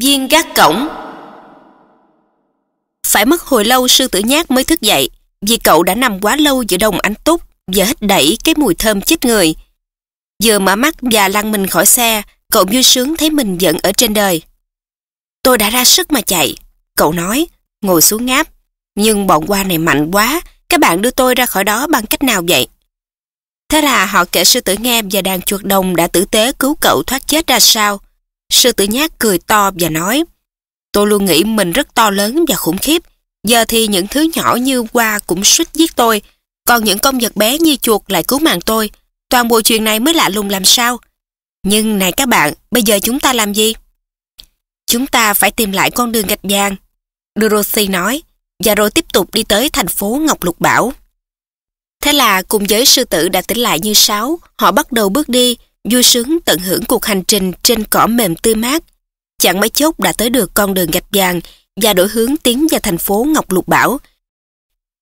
Viên gác cổng Phải mất hồi lâu sư tử nhát mới thức dậy vì cậu đã nằm quá lâu giữa đồng ánh túc và hít đẩy cái mùi thơm chết người. Vừa mở mắt và lăn mình khỏi xe, cậu vui sướng thấy mình vẫn ở trên đời. Tôi đã ra sức mà chạy, cậu nói, ngồi xuống ngáp. Nhưng bọn qua này mạnh quá, các bạn đưa tôi ra khỏi đó bằng cách nào vậy? Thế là họ kể sư tử nghe và đàn chuột đồng đã tử tế cứu cậu thoát chết ra sao. Sư tử nhát cười to và nói Tôi luôn nghĩ mình rất to lớn và khủng khiếp. Giờ thì những thứ nhỏ như hoa cũng suýt giết tôi. Còn những công vật bé như chuột lại cứu mạng tôi. Toàn bộ chuyện này mới lạ lùng làm sao. Nhưng này các bạn, bây giờ chúng ta làm gì? Chúng ta phải tìm lại con đường gạch vàng. Dorothy nói, và rồi tiếp tục đi tới thành phố Ngọc Lục Bảo. Thế là cùng với sư tử đã tỉnh lại như sáo, họ bắt đầu bước đi, vui sướng tận hưởng cuộc hành trình trên cỏ mềm tươi mát. Chẳng mấy chốc đã tới được con đường gạch vàng và đổi hướng tiến vào thành phố Ngọc Lục Bảo.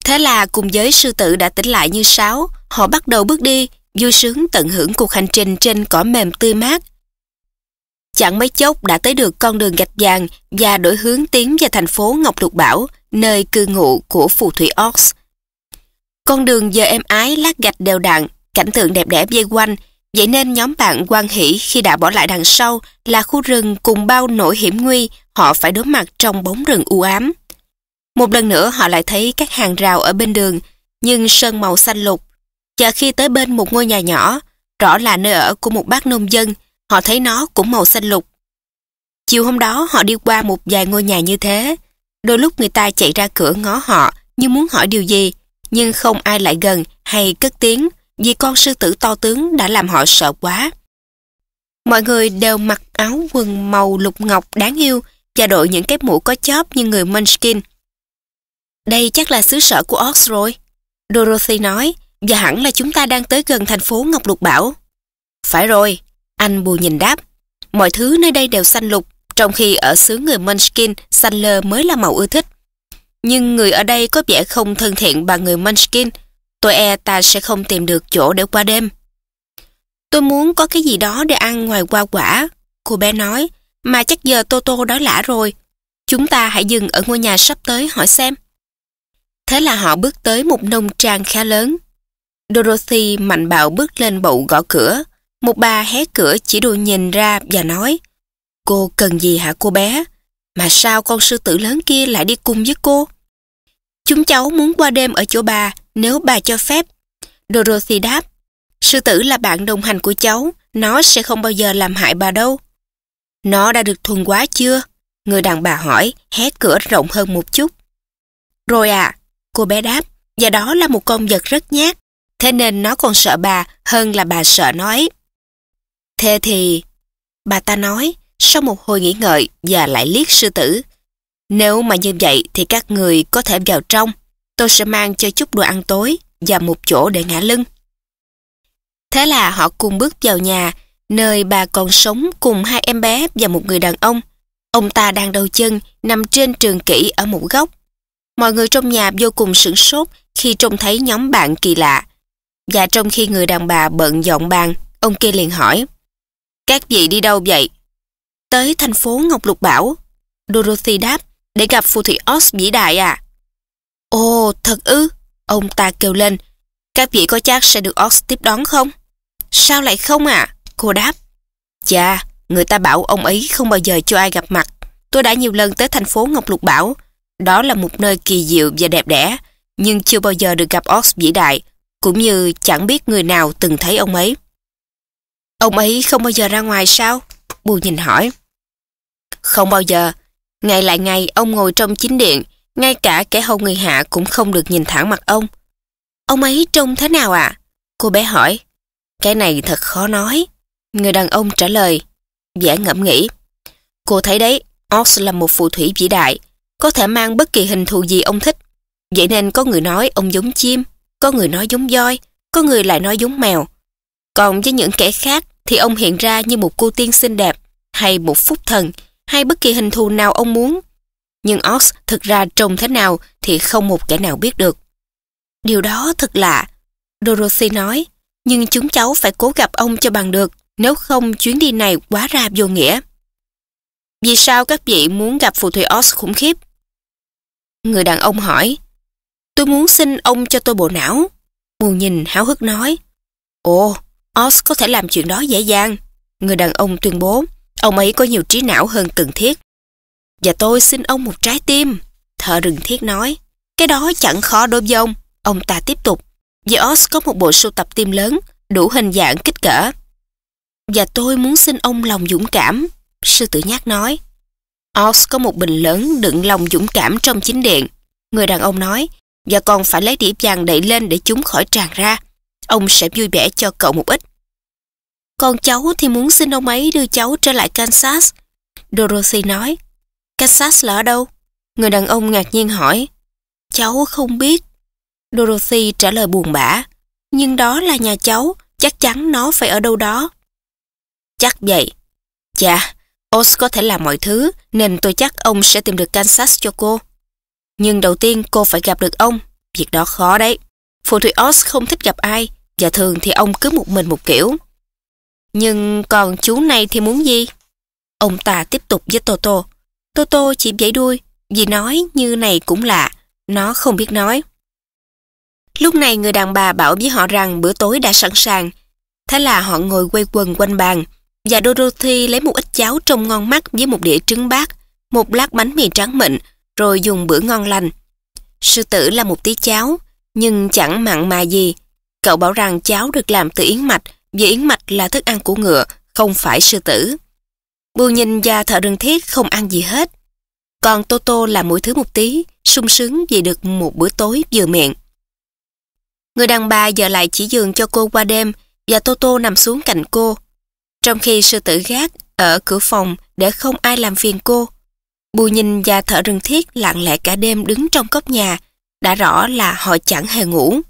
Thế là cùng với sư tử đã tỉnh lại như sáo, họ bắt đầu bước đi, vui sướng tận hưởng cuộc hành trình trên cỏ mềm tươi mát. Chẳng mấy chốc đã tới được con đường gạch vàng và đổi hướng tiến về thành phố Ngọc Lục Bảo, nơi cư ngụ của phù thủy Ox. Con đường giờ êm ái lát gạch đều đặn, cảnh tượng đẹp đẽ dây quanh, Vậy nên nhóm bạn quan hỷ khi đã bỏ lại đằng sau là khu rừng cùng bao nỗi hiểm nguy họ phải đối mặt trong bóng rừng u ám. Một lần nữa họ lại thấy các hàng rào ở bên đường nhưng sơn màu xanh lục. Chờ khi tới bên một ngôi nhà nhỏ, rõ là nơi ở của một bác nông dân, họ thấy nó cũng màu xanh lục. Chiều hôm đó họ đi qua một vài ngôi nhà như thế. Đôi lúc người ta chạy ra cửa ngó họ như muốn hỏi điều gì, nhưng không ai lại gần hay cất tiếng vì con sư tử to tướng đã làm họ sợ quá. Mọi người đều mặc áo quần màu lục ngọc đáng yêu và đội những cái mũ có chóp như người Munchkin. Đây chắc là xứ sở của Ox rồi, Dorothy nói, và hẳn là chúng ta đang tới gần thành phố Ngọc Lục Bảo. Phải rồi, anh bù nhìn đáp. Mọi thứ nơi đây đều xanh lục, trong khi ở xứ người Munchkin, xanh lơ mới là màu ưa thích. Nhưng người ở đây có vẻ không thân thiện bằng người Munchkin, tôi e ta sẽ không tìm được chỗ để qua đêm. Tôi muốn có cái gì đó để ăn ngoài qua quả, cô bé nói, mà chắc giờ Tô Tô đói lả rồi. Chúng ta hãy dừng ở ngôi nhà sắp tới hỏi xem. Thế là họ bước tới một nông trang khá lớn. Dorothy mạnh bạo bước lên bậu gõ cửa. Một bà hé cửa chỉ đồ nhìn ra và nói Cô cần gì hả cô bé? Mà sao con sư tử lớn kia lại đi cùng với cô? Chúng cháu muốn qua đêm ở chỗ bà, nếu bà cho phép. Dorothy đáp, sư tử là bạn đồng hành của cháu, nó sẽ không bao giờ làm hại bà đâu. Nó đã được thuần quá chưa? Người đàn bà hỏi, hé cửa rộng hơn một chút. Rồi à, cô bé đáp, và đó là một con vật rất nhát. Thế nên nó còn sợ bà hơn là bà sợ nó Thế thì, bà ta nói, sau một hồi nghĩ ngợi và lại liếc sư tử, nếu mà như vậy thì các người có thể vào trong, tôi sẽ mang cho chút đồ ăn tối và một chỗ để ngã lưng. Thế là họ cùng bước vào nhà, nơi bà còn sống cùng hai em bé và một người đàn ông. Ông ta đang đầu chân, nằm trên trường kỷ ở một góc. Mọi người trong nhà vô cùng sửng sốt khi trông thấy nhóm bạn kỳ lạ. Và trong khi người đàn bà bận dọn bàn, ông kia liền hỏi. Các vị đi đâu vậy? Tới thành phố Ngọc Lục Bảo. Dorothy đáp để gặp phù thủy Oz vĩ đại à? Ồ, thật ư? Ông ta kêu lên. Các vị có chắc sẽ được Oz tiếp đón không? Sao lại không ạ? À? Cô đáp. Chà, người ta bảo ông ấy không bao giờ cho ai gặp mặt. Tôi đã nhiều lần tới thành phố Ngọc Lục Bảo. Đó là một nơi kỳ diệu và đẹp đẽ, nhưng chưa bao giờ được gặp Oz vĩ đại, cũng như chẳng biết người nào từng thấy ông ấy. Ông ấy không bao giờ ra ngoài sao? Bù nhìn hỏi. Không bao giờ, Ngày lại ngày ông ngồi trong chính điện, ngay cả kẻ hầu người hạ cũng không được nhìn thẳng mặt ông. Ông ấy trông thế nào ạ? À? Cô bé hỏi. Cái này thật khó nói. Người đàn ông trả lời, vẻ ngẫm nghĩ. Cô thấy đấy, Oz là một phù thủy vĩ đại, có thể mang bất kỳ hình thù gì ông thích. Vậy nên có người nói ông giống chim, có người nói giống voi, có người lại nói giống mèo. Còn với những kẻ khác thì ông hiện ra như một cô tiên xinh đẹp hay một phúc thần hay bất kỳ hình thù nào ông muốn. Nhưng Ox thực ra trông thế nào thì không một kẻ nào biết được. Điều đó thật lạ, Dorothy nói, nhưng chúng cháu phải cố gặp ông cho bằng được, nếu không chuyến đi này quá ra vô nghĩa. Vì sao các vị muốn gặp phù thủy Oz khủng khiếp? Người đàn ông hỏi, tôi muốn xin ông cho tôi bộ não. Mù nhìn háo hức nói, Ồ, Oz có thể làm chuyện đó dễ dàng. Người đàn ông tuyên bố, Ông ấy có nhiều trí não hơn cần thiết. Và tôi xin ông một trái tim, thợ rừng thiết nói. Cái đó chẳng khó đối với ông. Ông ta tiếp tục. George có một bộ sưu tập tim lớn, đủ hình dạng kích cỡ. Và tôi muốn xin ông lòng dũng cảm, sư tử nhát nói. os có một bình lớn đựng lòng dũng cảm trong chính điện. Người đàn ông nói, và còn phải lấy đĩa vàng đậy lên để chúng khỏi tràn ra. Ông sẽ vui vẻ cho cậu một ít con cháu thì muốn xin ông ấy đưa cháu trở lại Kansas. Dorothy nói. Kansas là ở đâu? Người đàn ông ngạc nhiên hỏi. Cháu không biết. Dorothy trả lời buồn bã. Nhưng đó là nhà cháu, chắc chắn nó phải ở đâu đó. Chắc vậy. Chà, Oz có thể làm mọi thứ, nên tôi chắc ông sẽ tìm được Kansas cho cô. Nhưng đầu tiên cô phải gặp được ông, việc đó khó đấy. Phù thủy Oz không thích gặp ai, và thường thì ông cứ một mình một kiểu. Nhưng còn chú này thì muốn gì? Ông ta tiếp tục với Toto. Toto chỉ vẫy đuôi vì nói như này cũng lạ. Nó không biết nói. Lúc này người đàn bà bảo với họ rằng bữa tối đã sẵn sàng. Thế là họ ngồi quay quần quanh bàn và Dorothy lấy một ít cháo trông ngon mắt với một đĩa trứng bát, một lát bánh mì trắng mịn rồi dùng bữa ngon lành. Sư tử là một tí cháo nhưng chẳng mặn mà gì. Cậu bảo rằng cháo được làm từ yến mạch vì yến mạch là thức ăn của ngựa, không phải sư tử. bù nhìn và thợ rừng thiết không ăn gì hết. Còn Toto là mỗi thứ một tí, sung sướng vì được một bữa tối vừa miệng. Người đàn bà giờ lại chỉ giường cho cô qua đêm và Toto nằm xuống cạnh cô. Trong khi sư tử gác ở cửa phòng để không ai làm phiền cô. Bù nhìn và thợ rừng thiết lặng lẽ cả đêm đứng trong cốc nhà, đã rõ là họ chẳng hề ngủ.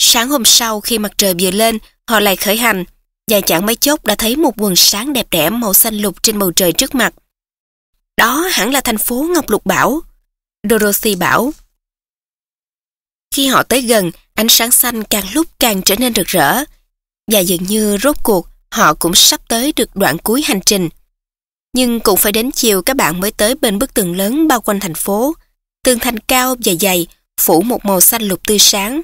Sáng hôm sau khi mặt trời vừa lên, họ lại khởi hành và chẳng mấy chốc đã thấy một quần sáng đẹp đẽ màu xanh lục trên bầu trời trước mặt. Đó hẳn là thành phố Ngọc Lục Bảo. Dorothy bảo. Khi họ tới gần, ánh sáng xanh càng lúc càng trở nên rực rỡ và dường như rốt cuộc họ cũng sắp tới được đoạn cuối hành trình. Nhưng cũng phải đến chiều các bạn mới tới bên bức tường lớn bao quanh thành phố, tường thành cao và dày, phủ một màu xanh lục tươi sáng.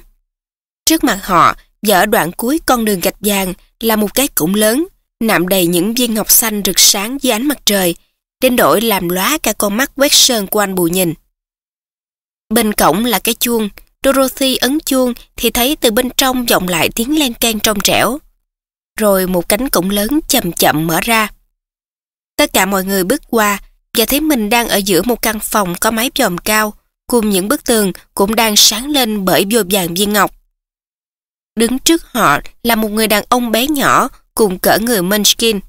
Trước mặt họ và ở đoạn cuối con đường gạch vàng là một cái cổng lớn, nạm đầy những viên ngọc xanh rực sáng dưới ánh mặt trời, đến đổi làm lóa cả con mắt quét sơn của anh bù nhìn. Bên cổng là cái chuông, Dorothy ấn chuông thì thấy từ bên trong vọng lại tiếng len can trong trẻo. Rồi một cánh cổng lớn chậm chậm mở ra. Tất cả mọi người bước qua và thấy mình đang ở giữa một căn phòng có mái vòm cao, cùng những bức tường cũng đang sáng lên bởi vô vàng viên ngọc. Đứng trước họ là một người đàn ông bé nhỏ cùng cỡ người Munchkin.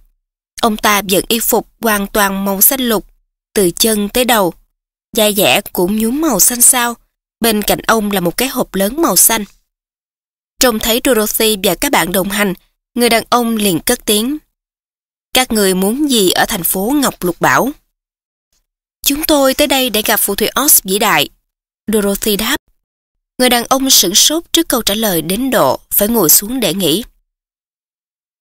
Ông ta dựng y phục hoàn toàn màu xanh lục, từ chân tới đầu. Da dẻ cũng nhuốm màu xanh sao. Bên cạnh ông là một cái hộp lớn màu xanh. Trông thấy Dorothy và các bạn đồng hành, người đàn ông liền cất tiếng. Các người muốn gì ở thành phố Ngọc Lục Bảo? Chúng tôi tới đây để gặp phù thủy Oz vĩ đại. Dorothy đáp. Người đàn ông sửng sốt trước câu trả lời đến độ, phải ngồi xuống để nghĩ.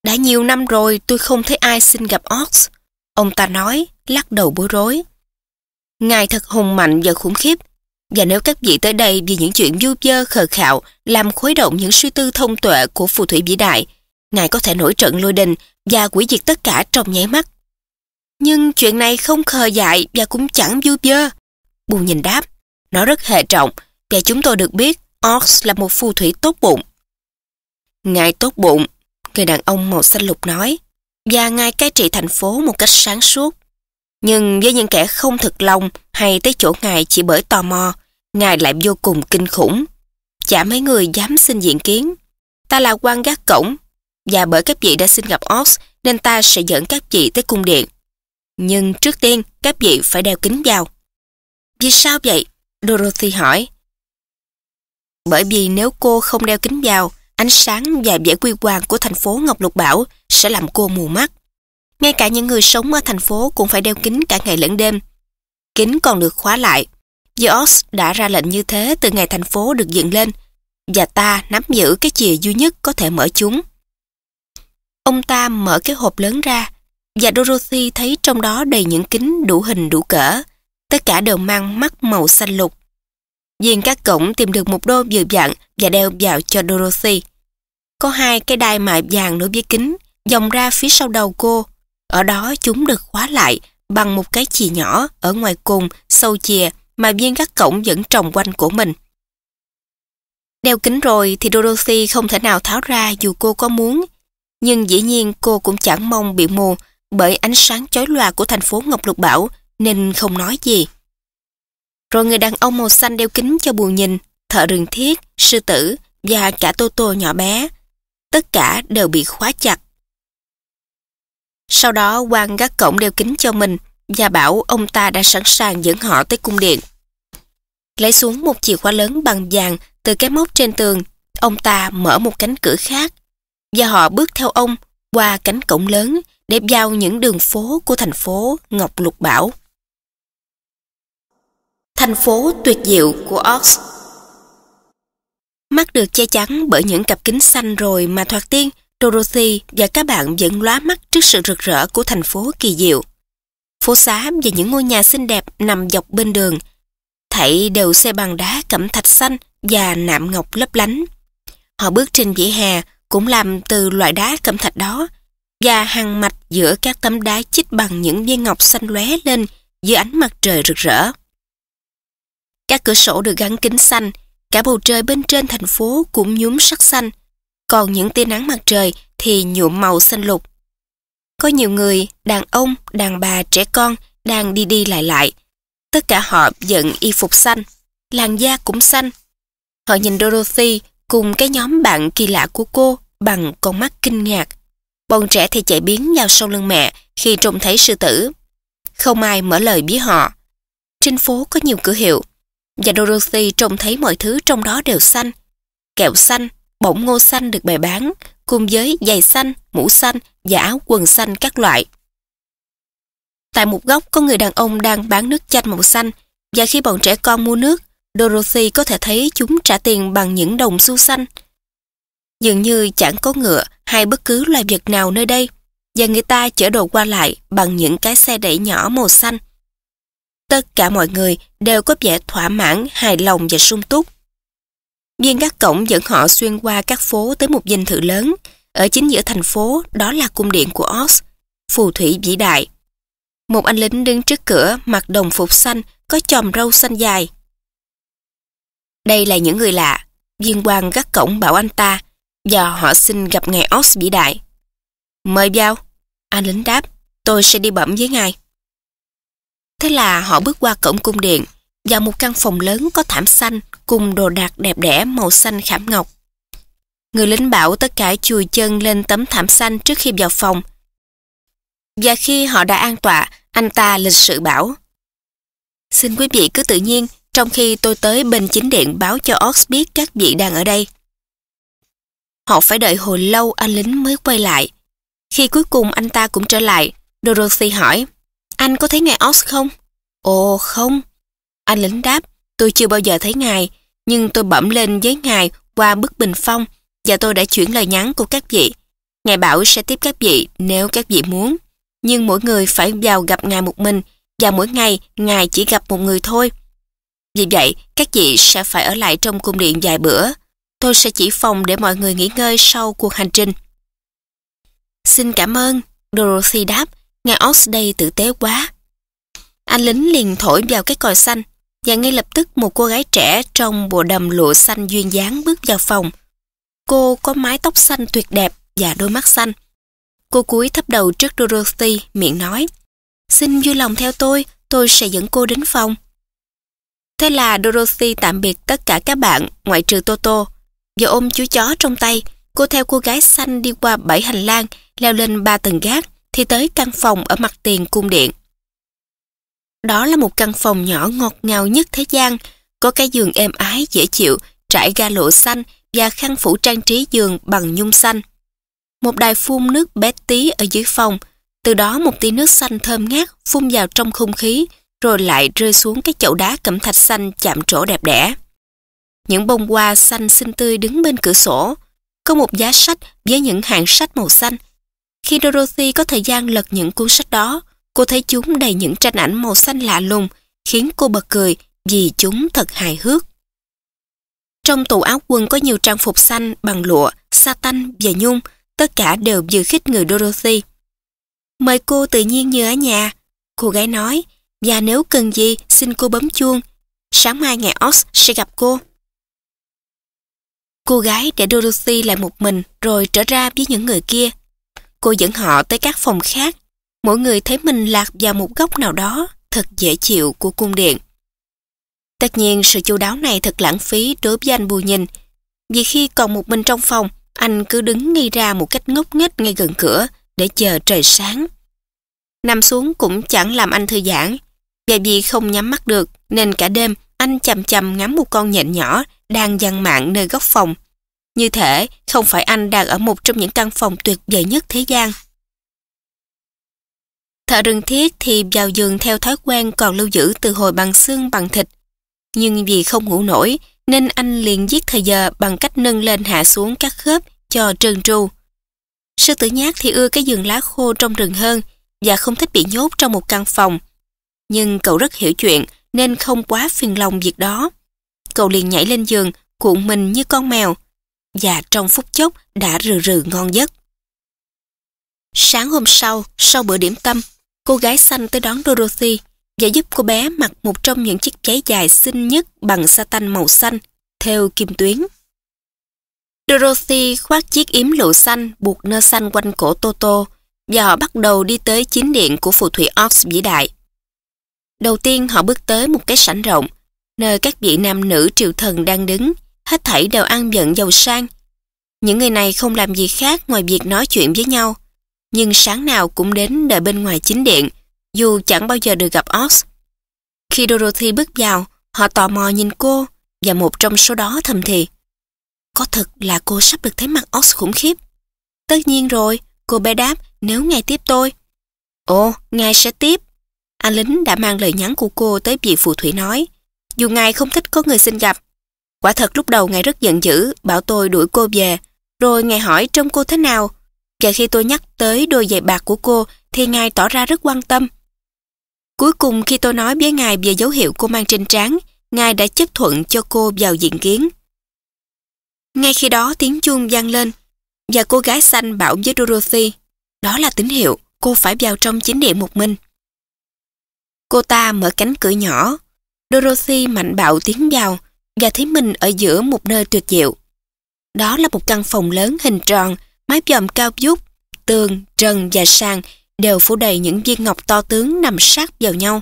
Đã nhiều năm rồi tôi không thấy ai xin gặp Ox. Ông ta nói, lắc đầu bối rối. Ngài thật hùng mạnh và khủng khiếp. Và nếu các vị tới đây vì những chuyện vui vơ khờ khạo làm khuấy động những suy tư thông tuệ của phù thủy vĩ đại, ngài có thể nổi trận lôi đình và quỷ diệt tất cả trong nháy mắt. Nhưng chuyện này không khờ dại và cũng chẳng vui vơ. Bù nhìn đáp, nó rất hệ trọng và chúng tôi được biết Ox là một phù thủy tốt bụng. Ngài tốt bụng, người đàn ông màu xanh lục nói, và ngài cai trị thành phố một cách sáng suốt. Nhưng với những kẻ không thực lòng hay tới chỗ ngài chỉ bởi tò mò, ngài lại vô cùng kinh khủng. Chả mấy người dám xin diện kiến. Ta là quan gác cổng, và bởi các vị đã xin gặp Ox nên ta sẽ dẫn các vị tới cung điện. Nhưng trước tiên, các vị phải đeo kính vào. Vì sao vậy? Dorothy hỏi bởi vì nếu cô không đeo kính vào, ánh sáng và vẻ quy hoàng của thành phố Ngọc Lục Bảo sẽ làm cô mù mắt. Ngay cả những người sống ở thành phố cũng phải đeo kính cả ngày lẫn đêm. Kính còn được khóa lại. George đã ra lệnh như thế từ ngày thành phố được dựng lên và ta nắm giữ cái chìa duy nhất có thể mở chúng. Ông ta mở cái hộp lớn ra và Dorothy thấy trong đó đầy những kính đủ hình đủ cỡ. Tất cả đều mang mắt màu xanh lục Viên các cổng tìm được một đôi vừa vặn và đeo vào cho Dorothy. Có hai cái đai mại vàng nối với kính, dòng ra phía sau đầu cô. Ở đó chúng được khóa lại bằng một cái chì nhỏ ở ngoài cùng sâu chìa mà viên các cổng vẫn trồng quanh của mình. Đeo kính rồi thì Dorothy không thể nào tháo ra dù cô có muốn. Nhưng dĩ nhiên cô cũng chẳng mong bị mù bởi ánh sáng chói lòa của thành phố Ngọc Lục Bảo nên không nói gì. Rồi người đàn ông màu xanh đeo kính cho bù nhìn, thợ rừng thiết, sư tử và cả tô tô nhỏ bé. Tất cả đều bị khóa chặt. Sau đó quan gác cổng đeo kính cho mình và bảo ông ta đã sẵn sàng dẫn họ tới cung điện. Lấy xuống một chìa khóa lớn bằng vàng từ cái móc trên tường, ông ta mở một cánh cửa khác và họ bước theo ông qua cánh cổng lớn để vào những đường phố của thành phố Ngọc Lục Bảo thành phố tuyệt diệu của Ox. Mắt được che chắn bởi những cặp kính xanh rồi mà thoạt tiên, Dorothy và các bạn vẫn lóa mắt trước sự rực rỡ của thành phố kỳ diệu. Phố xá và những ngôi nhà xinh đẹp nằm dọc bên đường, thảy đều xây bằng đá cẩm thạch xanh và nạm ngọc lấp lánh. Họ bước trên vỉa hè cũng làm từ loại đá cẩm thạch đó, và hàng mạch giữa các tấm đá chích bằng những viên ngọc xanh lóe lên dưới ánh mặt trời rực rỡ. Các cửa sổ được gắn kính xanh, cả bầu trời bên trên thành phố cũng nhúm sắc xanh, còn những tia nắng mặt trời thì nhuộm màu xanh lục. Có nhiều người, đàn ông, đàn bà, trẻ con đang đi đi lại lại. Tất cả họ giận y phục xanh, làn da cũng xanh. Họ nhìn Dorothy cùng cái nhóm bạn kỳ lạ của cô bằng con mắt kinh ngạc. Bọn trẻ thì chạy biến vào sau lưng mẹ khi trông thấy sư tử. Không ai mở lời bí họ. Trên phố có nhiều cửa hiệu, và Dorothy trông thấy mọi thứ trong đó đều xanh. Kẹo xanh, bỗng ngô xanh được bày bán, cùng với giày xanh, mũ xanh và áo quần xanh các loại. Tại một góc có người đàn ông đang bán nước chanh màu xanh và khi bọn trẻ con mua nước, Dorothy có thể thấy chúng trả tiền bằng những đồng xu xanh. Dường như chẳng có ngựa hay bất cứ loài vật nào nơi đây và người ta chở đồ qua lại bằng những cái xe đẩy nhỏ màu xanh tất cả mọi người đều có vẻ thỏa mãn, hài lòng và sung túc. Viên gác cổng dẫn họ xuyên qua các phố tới một dinh thự lớn. Ở chính giữa thành phố đó là cung điện của Oz, phù thủy vĩ đại. Một anh lính đứng trước cửa mặc đồng phục xanh có chòm râu xanh dài. Đây là những người lạ, viên quan gác cổng bảo anh ta và họ xin gặp ngài Oz vĩ đại. Mời vào, anh lính đáp, tôi sẽ đi bẩm với ngài. Thế là họ bước qua cổng cung điện, vào một căn phòng lớn có thảm xanh cùng đồ đạc đẹp đẽ màu xanh khảm ngọc. Người lính bảo tất cả chùi chân lên tấm thảm xanh trước khi vào phòng. Và khi họ đã an tọa, anh ta lịch sự bảo. Xin quý vị cứ tự nhiên, trong khi tôi tới bên chính điện báo cho Ox biết các vị đang ở đây. Họ phải đợi hồi lâu anh lính mới quay lại. Khi cuối cùng anh ta cũng trở lại, Dorothy hỏi. Anh có thấy ngài Os không? Ồ không. Anh lính đáp, tôi chưa bao giờ thấy ngài, nhưng tôi bẩm lên với ngài qua bức bình phong và tôi đã chuyển lời nhắn của các vị. Ngài bảo sẽ tiếp các vị nếu các vị muốn. Nhưng mỗi người phải vào gặp ngài một mình và mỗi ngày ngài chỉ gặp một người thôi. Vì vậy, các vị sẽ phải ở lại trong cung điện vài bữa. Tôi sẽ chỉ phòng để mọi người nghỉ ngơi sau cuộc hành trình. Xin cảm ơn, Dorothy đáp nghe Oxday tử tế quá. Anh lính liền thổi vào cái còi xanh và ngay lập tức một cô gái trẻ trong bộ đầm lụa xanh duyên dáng bước vào phòng. Cô có mái tóc xanh tuyệt đẹp và đôi mắt xanh. Cô cúi thấp đầu trước Dorothy, miệng nói Xin vui lòng theo tôi, tôi sẽ dẫn cô đến phòng. Thế là Dorothy tạm biệt tất cả các bạn ngoại trừ Toto. Giờ ôm chú chó trong tay, cô theo cô gái xanh đi qua bảy hành lang, leo lên ba tầng gác thì tới căn phòng ở mặt tiền cung điện. Đó là một căn phòng nhỏ ngọt ngào nhất thế gian, có cái giường êm ái dễ chịu, trải ga lộ xanh và khăn phủ trang trí giường bằng nhung xanh. Một đài phun nước bé tí ở dưới phòng, từ đó một tí nước xanh thơm ngát phun vào trong không khí, rồi lại rơi xuống cái chậu đá cẩm thạch xanh chạm trổ đẹp đẽ. Những bông hoa xanh xinh tươi đứng bên cửa sổ, có một giá sách với những hàng sách màu xanh khi Dorothy có thời gian lật những cuốn sách đó, cô thấy chúng đầy những tranh ảnh màu xanh lạ lùng, khiến cô bật cười vì chúng thật hài hước. Trong tủ áo quần có nhiều trang phục xanh bằng lụa, sa tanh và nhung, tất cả đều dự khích người Dorothy. Mời cô tự nhiên như ở nhà, cô gái nói, và nếu cần gì xin cô bấm chuông. Sáng mai ngày Ox sẽ gặp cô. Cô gái để Dorothy lại một mình rồi trở ra với những người kia. Cô dẫn họ tới các phòng khác. Mỗi người thấy mình lạc vào một góc nào đó thật dễ chịu của cung điện. Tất nhiên sự chu đáo này thật lãng phí đối với anh Bù Nhìn. Vì khi còn một mình trong phòng, anh cứ đứng ngay ra một cách ngốc nghếch ngay gần cửa để chờ trời sáng. Nằm xuống cũng chẳng làm anh thư giãn. Và vì không nhắm mắt được nên cả đêm anh chầm chầm ngắm một con nhện nhỏ đang giăng mạng nơi góc phòng. Như thể không phải anh đang ở một trong những căn phòng tuyệt vời nhất thế gian. Thợ rừng thiết thì vào giường theo thói quen còn lưu giữ từ hồi bằng xương bằng thịt. Nhưng vì không ngủ nổi nên anh liền giết thời giờ bằng cách nâng lên hạ xuống các khớp cho trơn tru. Sư tử nhát thì ưa cái giường lá khô trong rừng hơn và không thích bị nhốt trong một căn phòng. Nhưng cậu rất hiểu chuyện nên không quá phiền lòng việc đó. Cậu liền nhảy lên giường, cuộn mình như con mèo và trong phút chốc đã rừ rừ ngon giấc. Sáng hôm sau, sau bữa điểm tâm, cô gái xanh tới đón Dorothy và giúp cô bé mặc một trong những chiếc váy dài xinh nhất bằng satin màu xanh, theo kim tuyến. Dorothy khoác chiếc yếm lụa xanh buộc nơ xanh quanh cổ Toto và họ bắt đầu đi tới chính điện của phù thủy Ox vĩ đại. Đầu tiên họ bước tới một cái sảnh rộng, nơi các vị nam nữ triều thần đang đứng hết thảy đều ăn giận giàu sang. Những người này không làm gì khác ngoài việc nói chuyện với nhau, nhưng sáng nào cũng đến đợi bên ngoài chính điện, dù chẳng bao giờ được gặp Ox. Khi Dorothy bước vào, họ tò mò nhìn cô, và một trong số đó thầm thì. Có thật là cô sắp được thấy mặt Ox khủng khiếp. Tất nhiên rồi, cô bé đáp nếu ngài tiếp tôi. Ồ, ngài sẽ tiếp. Anh lính đã mang lời nhắn của cô tới vị phù thủy nói. Dù ngài không thích có người xin gặp, Quả thật lúc đầu ngài rất giận dữ, bảo tôi đuổi cô về, rồi ngài hỏi trông cô thế nào. Và khi tôi nhắc tới đôi giày bạc của cô thì ngài tỏ ra rất quan tâm. Cuối cùng khi tôi nói với ngài về dấu hiệu cô mang trên trán, ngài đã chấp thuận cho cô vào diện kiến. Ngay khi đó tiếng chuông vang lên và cô gái xanh bảo với Dorothy đó là tín hiệu cô phải vào trong chính điện một mình. Cô ta mở cánh cửa nhỏ Dorothy mạnh bạo tiến vào và thấy mình ở giữa một nơi tuyệt diệu. Đó là một căn phòng lớn hình tròn, mái dòm cao vút, tường, trần và sàn đều phủ đầy những viên ngọc to tướng nằm sát vào nhau.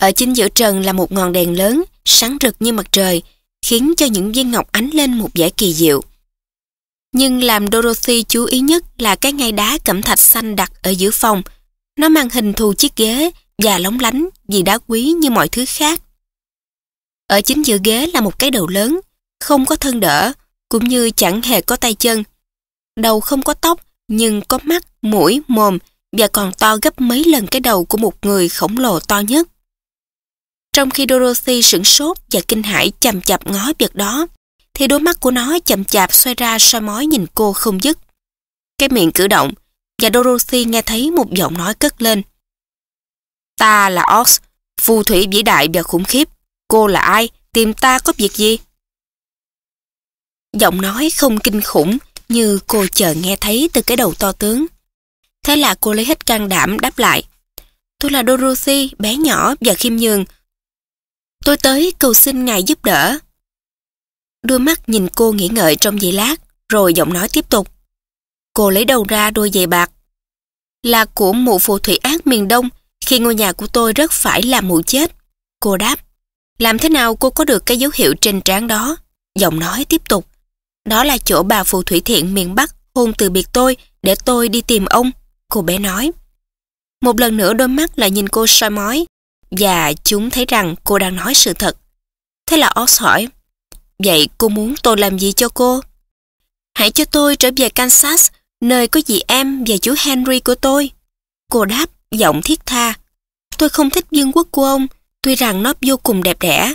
Ở chính giữa trần là một ngọn đèn lớn, sáng rực như mặt trời, khiến cho những viên ngọc ánh lên một vẻ kỳ diệu. Nhưng làm Dorothy chú ý nhất là cái ngay đá cẩm thạch xanh đặt ở giữa phòng. Nó mang hình thù chiếc ghế và lóng lánh vì đá quý như mọi thứ khác. Ở chính giữa ghế là một cái đầu lớn, không có thân đỡ, cũng như chẳng hề có tay chân. Đầu không có tóc, nhưng có mắt, mũi, mồm và còn to gấp mấy lần cái đầu của một người khổng lồ to nhất. Trong khi Dorothy sửng sốt và kinh hãi chầm chạp ngó vật đó, thì đôi mắt của nó chậm chạp xoay ra soi mói nhìn cô không dứt. Cái miệng cử động, và Dorothy nghe thấy một giọng nói cất lên. Ta là Ox, phù thủy vĩ đại và khủng khiếp. Cô là ai? Tìm ta có việc gì? Giọng nói không kinh khủng như cô chờ nghe thấy từ cái đầu to tướng. Thế là cô lấy hết can đảm đáp lại. Tôi là Dorothy, bé nhỏ và khiêm nhường. Tôi tới cầu xin ngài giúp đỡ. Đôi mắt nhìn cô nghĩ ngợi trong giây lát, rồi giọng nói tiếp tục. Cô lấy đầu ra đôi giày bạc. Là của mụ phù thủy ác miền Đông, khi ngôi nhà của tôi rất phải là mụ chết. Cô đáp. Làm thế nào cô có được cái dấu hiệu trên trán đó? Giọng nói tiếp tục. Đó là chỗ bà phù thủy thiện miền Bắc hôn từ biệt tôi để tôi đi tìm ông, cô bé nói. Một lần nữa đôi mắt lại nhìn cô soi mói và chúng thấy rằng cô đang nói sự thật. Thế là Oz hỏi, vậy cô muốn tôi làm gì cho cô? Hãy cho tôi trở về Kansas, nơi có dì em và chú Henry của tôi. Cô đáp, giọng thiết tha. Tôi không thích vương quốc của ông, tuy rằng nó vô cùng đẹp đẽ.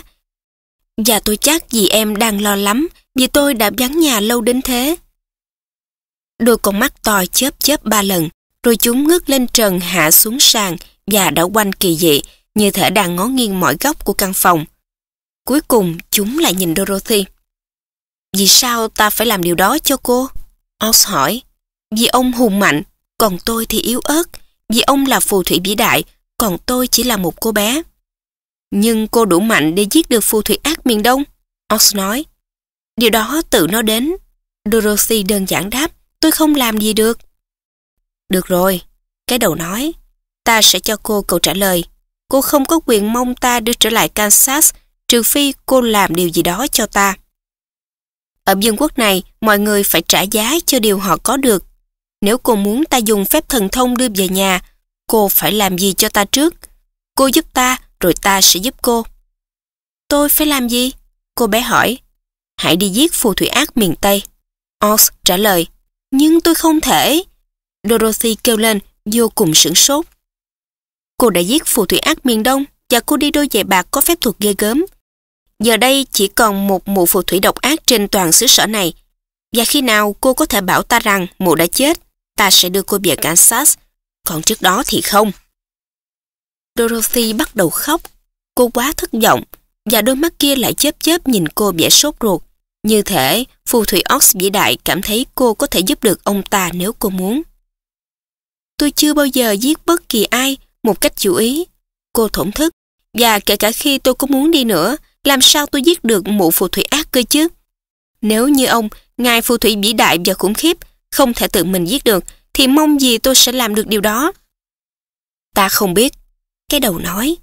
Và tôi chắc vì em đang lo lắm vì tôi đã vắng nhà lâu đến thế. Đôi con mắt to chớp chớp ba lần, rồi chúng ngước lên trần hạ xuống sàn và đảo quanh kỳ dị, như thể đang ngó nghiêng mọi góc của căn phòng. Cuối cùng chúng lại nhìn Dorothy. Vì sao ta phải làm điều đó cho cô? Oz hỏi. Vì ông hùng mạnh, còn tôi thì yếu ớt. Vì ông là phù thủy vĩ đại, còn tôi chỉ là một cô bé. Nhưng cô đủ mạnh để giết được phù thủy ác miền Đông, Ox nói. Điều đó tự nó đến. Dorothy đơn giản đáp, tôi không làm gì được. Được rồi, cái đầu nói. Ta sẽ cho cô câu trả lời. Cô không có quyền mong ta đưa trở lại Kansas trừ phi cô làm điều gì đó cho ta. Ở dân quốc này, mọi người phải trả giá cho điều họ có được. Nếu cô muốn ta dùng phép thần thông đưa về nhà, cô phải làm gì cho ta trước? Cô giúp ta rồi ta sẽ giúp cô. Tôi phải làm gì? Cô bé hỏi. Hãy đi giết phù thủy ác miền Tây. Oz trả lời. Nhưng tôi không thể. Dorothy kêu lên, vô cùng sửng sốt. Cô đã giết phù thủy ác miền Đông và cô đi đôi giày bạc có phép thuật ghê gớm. Giờ đây chỉ còn một mụ phù thủy độc ác trên toàn xứ sở này. Và khi nào cô có thể bảo ta rằng mụ đã chết, ta sẽ đưa cô về Kansas. Còn trước đó thì không. Dorothy bắt đầu khóc. Cô quá thất vọng và đôi mắt kia lại chớp chớp nhìn cô vẻ sốt ruột. Như thể phù thủy Ox vĩ đại cảm thấy cô có thể giúp được ông ta nếu cô muốn. Tôi chưa bao giờ giết bất kỳ ai một cách chú ý. Cô thổn thức. Và kể cả khi tôi có muốn đi nữa, làm sao tôi giết được mụ phù thủy ác cơ chứ? Nếu như ông, ngài phù thủy vĩ đại và khủng khiếp, không thể tự mình giết được, thì mong gì tôi sẽ làm được điều đó. Ta không biết, cái đầu nói.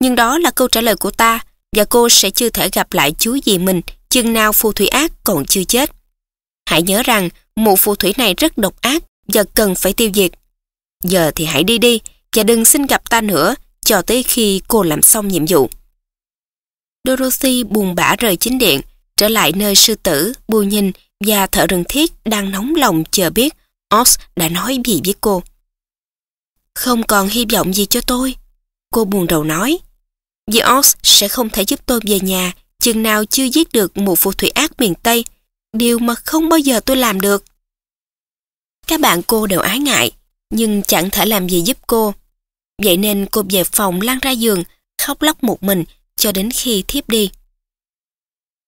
Nhưng đó là câu trả lời của ta và cô sẽ chưa thể gặp lại chú gì mình chừng nào phù thủy ác còn chưa chết. Hãy nhớ rằng mụ phù thủy này rất độc ác và cần phải tiêu diệt. Giờ thì hãy đi đi và đừng xin gặp ta nữa cho tới khi cô làm xong nhiệm vụ. Dorothy buồn bã rời chính điện, trở lại nơi sư tử, bù nhìn và thợ rừng thiết đang nóng lòng chờ biết Oz đã nói gì với cô. Không còn hy vọng gì cho tôi, Cô buồn đầu nói, The Ox sẽ không thể giúp tôi về nhà chừng nào chưa giết được một phù thủy ác miền Tây, điều mà không bao giờ tôi làm được. Các bạn cô đều ái ngại, nhưng chẳng thể làm gì giúp cô. Vậy nên cô về phòng lăn ra giường, khóc lóc một mình cho đến khi thiếp đi.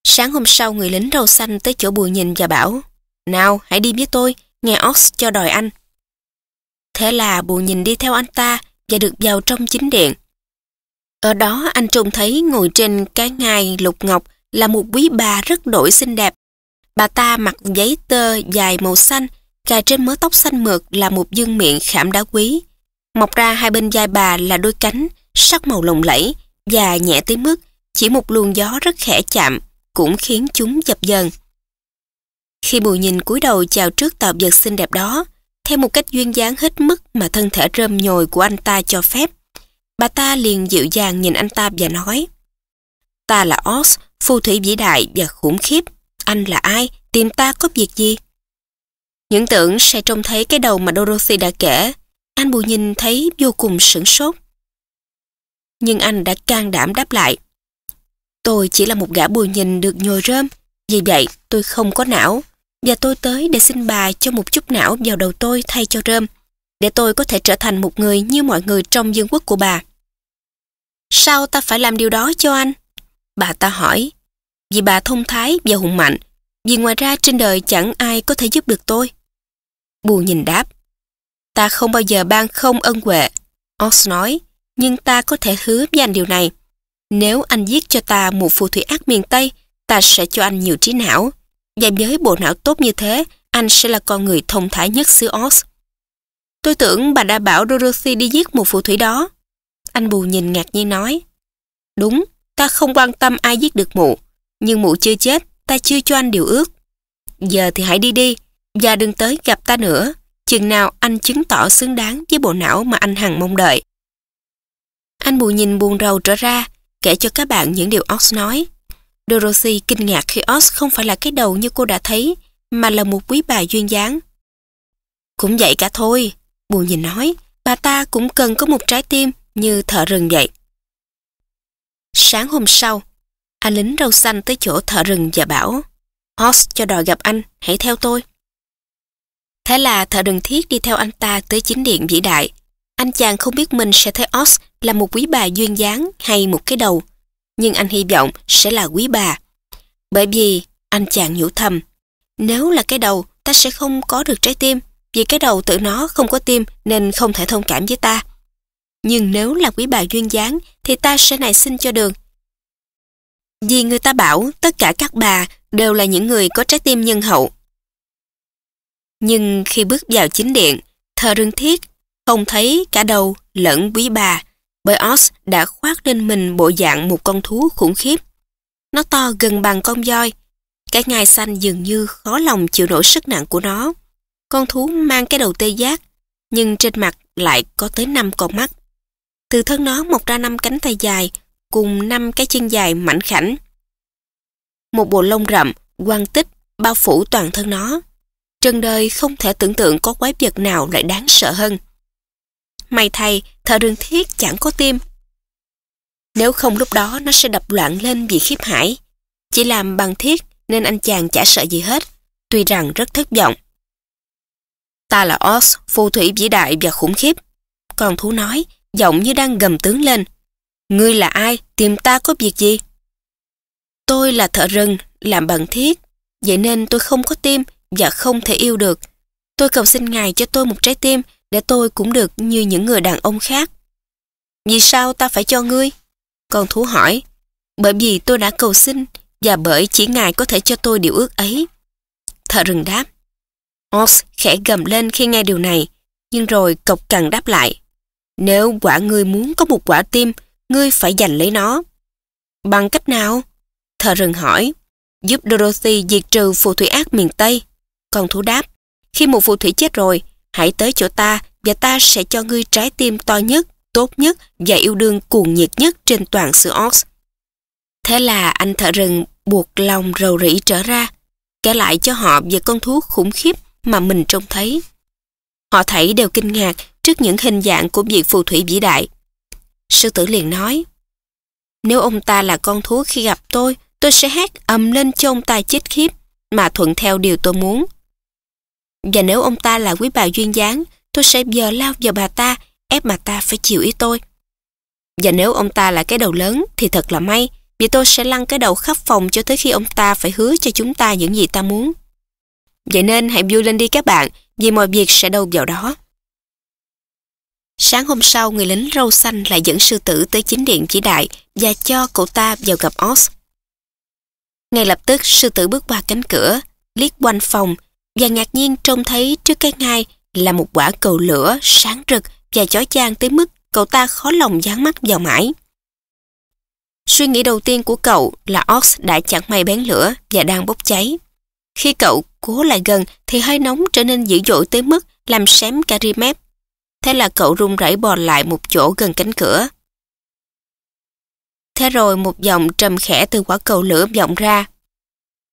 Sáng hôm sau người lính râu xanh tới chỗ bùi nhìn và bảo Nào hãy đi với tôi, nghe Ox cho đòi anh. Thế là bùi nhìn đi theo anh ta và được vào trong chính điện. Ở đó anh trông thấy ngồi trên cái ngai lục ngọc là một quý bà rất đổi xinh đẹp. Bà ta mặc giấy tơ dài màu xanh, cài trên mớ tóc xanh mượt là một dương miệng khảm đá quý. Mọc ra hai bên vai bà là đôi cánh, sắc màu lồng lẫy và nhẹ tới mức chỉ một luồng gió rất khẽ chạm cũng khiến chúng dập dần. Khi bù nhìn cúi đầu chào trước tạo vật xinh đẹp đó, theo một cách duyên dáng hết mức mà thân thể rơm nhồi của anh ta cho phép, bà ta liền dịu dàng nhìn anh ta và nói Ta là Oz, phù thủy vĩ đại và khủng khiếp. Anh là ai? Tìm ta có việc gì? Những tưởng sẽ trông thấy cái đầu mà Dorothy đã kể, anh bù nhìn thấy vô cùng sửng sốt. Nhưng anh đã can đảm đáp lại. Tôi chỉ là một gã bù nhìn được nhồi rơm, vì vậy tôi không có não, và tôi tới để xin bà cho một chút não vào đầu tôi thay cho rơm, để tôi có thể trở thành một người như mọi người trong dân quốc của bà. Sao ta phải làm điều đó cho anh? Bà ta hỏi. Vì bà thông thái và hùng mạnh, vì ngoài ra trên đời chẳng ai có thể giúp được tôi. Bù nhìn đáp. Ta không bao giờ ban không ân huệ, Ox nói, nhưng ta có thể hứa với anh điều này. Nếu anh giết cho ta một phù thủy ác miền Tây, ta sẽ cho anh nhiều trí não và với bộ não tốt như thế, anh sẽ là con người thông thái nhất xứ Oz. Tôi tưởng bà đã bảo Dorothy đi giết một phù thủy đó. Anh bù nhìn ngạc nhiên nói. Đúng, ta không quan tâm ai giết được mụ. Nhưng mụ chưa chết, ta chưa cho anh điều ước. Giờ thì hãy đi đi, và đừng tới gặp ta nữa. Chừng nào anh chứng tỏ xứng đáng với bộ não mà anh hằng mong đợi. Anh bù nhìn buồn rầu trở ra, kể cho các bạn những điều Ox nói. Dorothy kinh ngạc khi Oz không phải là cái đầu như cô đã thấy, mà là một quý bà duyên dáng. Cũng vậy cả thôi, bù nhìn nói, bà ta cũng cần có một trái tim như thợ rừng vậy. Sáng hôm sau, anh lính rau xanh tới chỗ thợ rừng và bảo, Oz cho đòi gặp anh, hãy theo tôi. Thế là thợ rừng thiết đi theo anh ta tới chính điện vĩ đại. Anh chàng không biết mình sẽ thấy Oz là một quý bà duyên dáng hay một cái đầu, nhưng anh hy vọng sẽ là quý bà. Bởi vì, anh chàng nhủ thầm, nếu là cái đầu, ta sẽ không có được trái tim, vì cái đầu tự nó không có tim nên không thể thông cảm với ta. Nhưng nếu là quý bà duyên dáng thì ta sẽ nài xin cho được Vì người ta bảo tất cả các bà đều là những người có trái tim nhân hậu. Nhưng khi bước vào chính điện, thờ rương thiết, không thấy cả đầu lẫn quý bà bởi Oz đã khoác lên mình bộ dạng một con thú khủng khiếp. Nó to gần bằng con voi, cái ngai xanh dường như khó lòng chịu nổi sức nặng của nó. Con thú mang cái đầu tê giác, nhưng trên mặt lại có tới 5 con mắt. Từ thân nó mọc ra 5 cánh tay dài, cùng 5 cái chân dài mảnh khảnh. Một bộ lông rậm, quang tích, bao phủ toàn thân nó. Trần đời không thể tưởng tượng có quái vật nào lại đáng sợ hơn. May thay, thợ rừng thiết chẳng có tim. Nếu không lúc đó nó sẽ đập loạn lên vì khiếp hải. Chỉ làm bằng thiết nên anh chàng chả sợ gì hết, tuy rằng rất thất vọng. Ta là Oz, phù thủy vĩ đại và khủng khiếp. Con thú nói, giọng như đang gầm tướng lên. Ngươi là ai, tìm ta có việc gì? Tôi là thợ rừng, làm bằng thiết, vậy nên tôi không có tim và không thể yêu được. Tôi cầu xin ngài cho tôi một trái tim để tôi cũng được như những người đàn ông khác. Vì sao ta phải cho ngươi? Con thú hỏi, bởi vì tôi đã cầu xin và bởi chỉ ngài có thể cho tôi điều ước ấy. Thợ rừng đáp. Os khẽ gầm lên khi nghe điều này, nhưng rồi cộc cằn đáp lại. Nếu quả ngươi muốn có một quả tim, ngươi phải giành lấy nó. Bằng cách nào? Thợ rừng hỏi. Giúp Dorothy diệt trừ phù thủy ác miền Tây. Con thú đáp. Khi một phù thủy chết rồi, hãy tới chỗ ta và ta sẽ cho ngươi trái tim to nhất, tốt nhất và yêu đương cuồng nhiệt nhất trên toàn xứ Ox. Thế là anh thợ rừng buộc lòng rầu rĩ trở ra, kể lại cho họ về con thú khủng khiếp mà mình trông thấy. Họ thấy đều kinh ngạc trước những hình dạng của vị phù thủy vĩ đại. Sư tử liền nói, nếu ông ta là con thú khi gặp tôi, tôi sẽ hát ầm lên cho ông ta chết khiếp, mà thuận theo điều tôi muốn. Và nếu ông ta là quý bà duyên dáng, tôi sẽ giờ lao vào bà ta, ép bà ta phải chịu ý tôi. Và nếu ông ta là cái đầu lớn thì thật là may, vì tôi sẽ lăn cái đầu khắp phòng cho tới khi ông ta phải hứa cho chúng ta những gì ta muốn. Vậy nên hãy vui lên đi các bạn, vì mọi việc sẽ đâu vào đó. Sáng hôm sau, người lính râu xanh lại dẫn sư tử tới chính điện chỉ đại và cho cậu ta vào gặp Oz. Ngay lập tức, sư tử bước qua cánh cửa, liếc quanh phòng và ngạc nhiên trông thấy trước cái ngai là một quả cầu lửa sáng rực và chói chang tới mức cậu ta khó lòng dán mắt vào mãi. Suy nghĩ đầu tiên của cậu là Ox đã chẳng may bén lửa và đang bốc cháy. Khi cậu cố lại gần thì hơi nóng trở nên dữ dội tới mức làm xém cả ri mép. Thế là cậu run rẩy bò lại một chỗ gần cánh cửa. Thế rồi một giọng trầm khẽ từ quả cầu lửa vọng ra.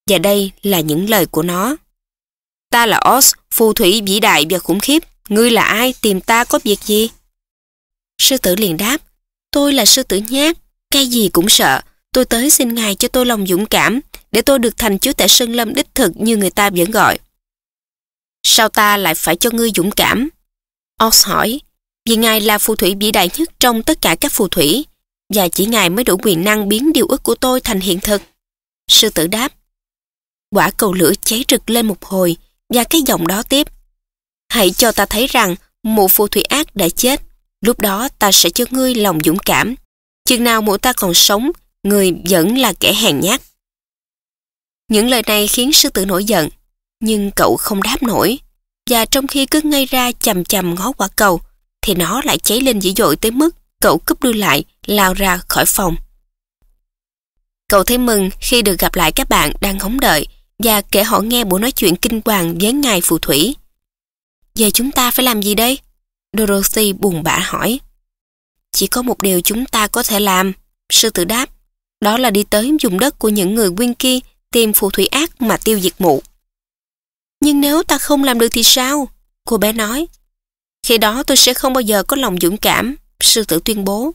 Và đây là những lời của nó. Ta là Oz, phù thủy vĩ đại và khủng khiếp. Ngươi là ai, tìm ta có việc gì? Sư tử liền đáp, tôi là sư tử nhát, cái gì cũng sợ. Tôi tới xin ngài cho tôi lòng dũng cảm, để tôi được thành chúa tể sơn lâm đích thực như người ta vẫn gọi. Sao ta lại phải cho ngươi dũng cảm? Oz hỏi, vì ngài là phù thủy vĩ đại nhất trong tất cả các phù thủy, và chỉ ngài mới đủ quyền năng biến điều ước của tôi thành hiện thực. Sư tử đáp, quả cầu lửa cháy rực lên một hồi, và cái giọng đó tiếp. Hãy cho ta thấy rằng mụ phù thủy ác đã chết. Lúc đó ta sẽ cho ngươi lòng dũng cảm. Chừng nào mụ ta còn sống, người vẫn là kẻ hèn nhát. Những lời này khiến sư tử nổi giận, nhưng cậu không đáp nổi. Và trong khi cứ ngay ra chầm chầm ngó quả cầu, thì nó lại cháy lên dữ dội tới mức cậu cúp đưa lại, lao ra khỏi phòng. Cậu thấy mừng khi được gặp lại các bạn đang ngóng đợi và kể họ nghe buổi nói chuyện kinh hoàng với ngài phù thủy. Giờ chúng ta phải làm gì đây? Dorothy buồn bã hỏi. Chỉ có một điều chúng ta có thể làm, sư tử đáp, đó là đi tới vùng đất của những người quyên kia tìm phù thủy ác mà tiêu diệt mụ. Nhưng nếu ta không làm được thì sao? Cô bé nói. Khi đó tôi sẽ không bao giờ có lòng dũng cảm, sư tử tuyên bố.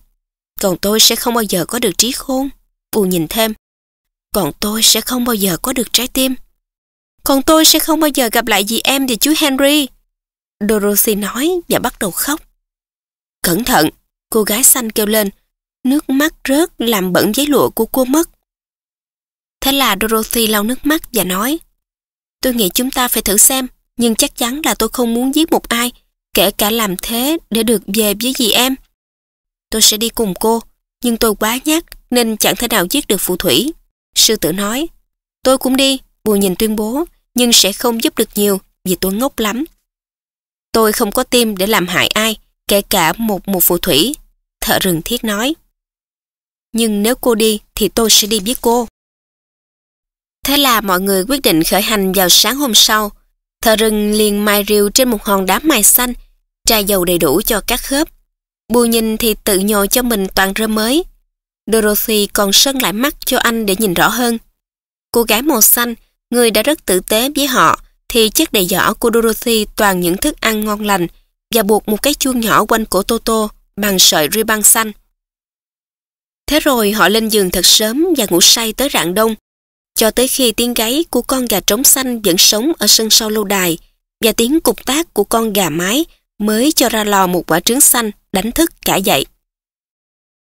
Còn tôi sẽ không bao giờ có được trí khôn. Bù nhìn thêm còn tôi sẽ không bao giờ có được trái tim. Còn tôi sẽ không bao giờ gặp lại dì em và chú Henry. Dorothy nói và bắt đầu khóc. Cẩn thận, cô gái xanh kêu lên. Nước mắt rớt làm bẩn giấy lụa của cô mất. Thế là Dorothy lau nước mắt và nói Tôi nghĩ chúng ta phải thử xem, nhưng chắc chắn là tôi không muốn giết một ai, kể cả làm thế để được về với dì em. Tôi sẽ đi cùng cô, nhưng tôi quá nhát nên chẳng thể nào giết được phù thủy. Sư tử nói, tôi cũng đi, bùi nhìn tuyên bố, nhưng sẽ không giúp được nhiều vì tôi ngốc lắm. Tôi không có tim để làm hại ai, kể cả một một phù thủy, thợ rừng thiết nói. Nhưng nếu cô đi thì tôi sẽ đi với cô. Thế là mọi người quyết định khởi hành vào sáng hôm sau. Thợ rừng liền mài rìu trên một hòn đá mài xanh, trai dầu đầy đủ cho các khớp. Bù nhìn thì tự nhồi cho mình toàn rơm mới, Dorothy còn sân lại mắt cho anh để nhìn rõ hơn. Cô gái màu xanh, người đã rất tử tế với họ, thì chiếc đầy giỏ của Dorothy toàn những thức ăn ngon lành và buộc một cái chuông nhỏ quanh cổ Toto bằng sợi băng xanh. Thế rồi họ lên giường thật sớm và ngủ say tới rạng đông, cho tới khi tiếng gáy của con gà trống xanh vẫn sống ở sân sau lâu đài và tiếng cục tác của con gà mái mới cho ra lò một quả trứng xanh đánh thức cả dậy.